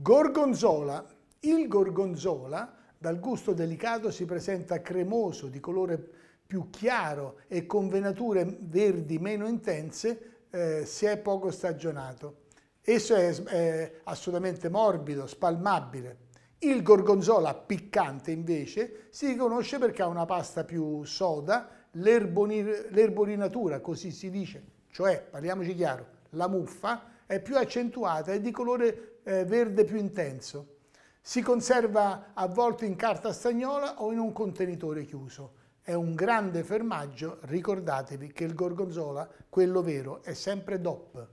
Gorgonzola. Il gorgonzola dal gusto delicato si presenta cremoso, di colore più chiaro e con venature verdi meno intense eh, se è poco stagionato. Esso è, è assolutamente morbido, spalmabile. Il gorgonzola piccante invece si riconosce perché ha una pasta più soda, l'erborinatura, così si dice, cioè, parliamoci chiaro, la muffa è più accentuata e di colore eh, verde più intenso. Si conserva avvolto in carta stagnola o in un contenitore chiuso. È un grande fermaggio, ricordatevi che il gorgonzola, quello vero, è sempre DOP.